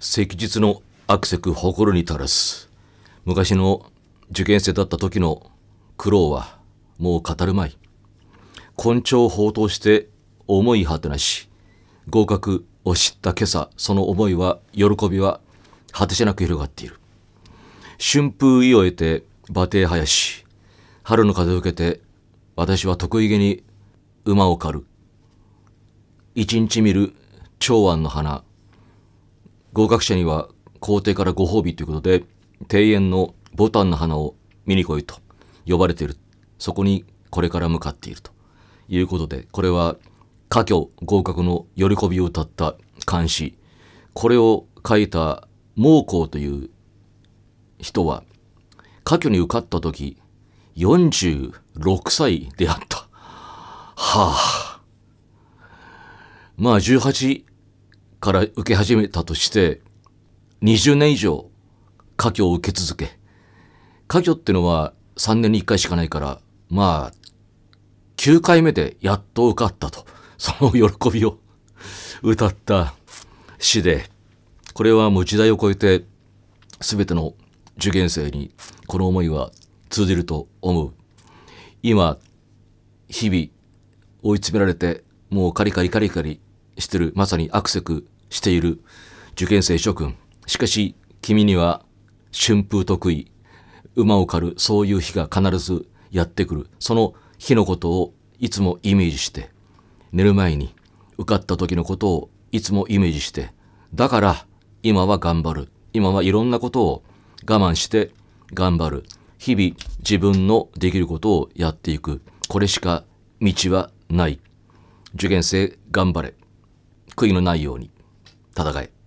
昔日のアクセク誇るに足らす昔の受験生だった時の苦労はもう語るまい根性を放蕩して思い果てなし合格を知った今朝その思いは喜びは果てしなく広がっている春風意を得て馬蹄林春の風を受けて私は得意げに馬を狩る一日見る長安の花合格者には皇帝からご褒美ということで、庭園のボタンの花を見に来いと呼ばれている。そこにこれから向かっているということで、これは家境合格の喜びを歌った漢詩。これを書いた猛光という人は、家境に受かった時、46歳であった。はあ。まあ18から受け始めたとして、20年以上、家教を受け続け、家教ってのは3年に1回しかないから、まあ、9回目でやっと受かったと、その喜びを歌った詩で、これはもう時代を超えて、全ての受験生にこの思いは通じると思う。今、日々、追い詰められて、もうカリカリカリカリしてる、まさに悪石している受験生諸君。しかし、君には春風得意、馬を狩る、そういう日が必ずやってくる。その日のことをいつもイメージして、寝る前に受かった時のことをいつもイメージして、だから今は頑張る。今はいろんなことを我慢して頑張る。日々自分のできることをやっていく。これしか道はない。受験生頑張れ。悔いのないように戦え。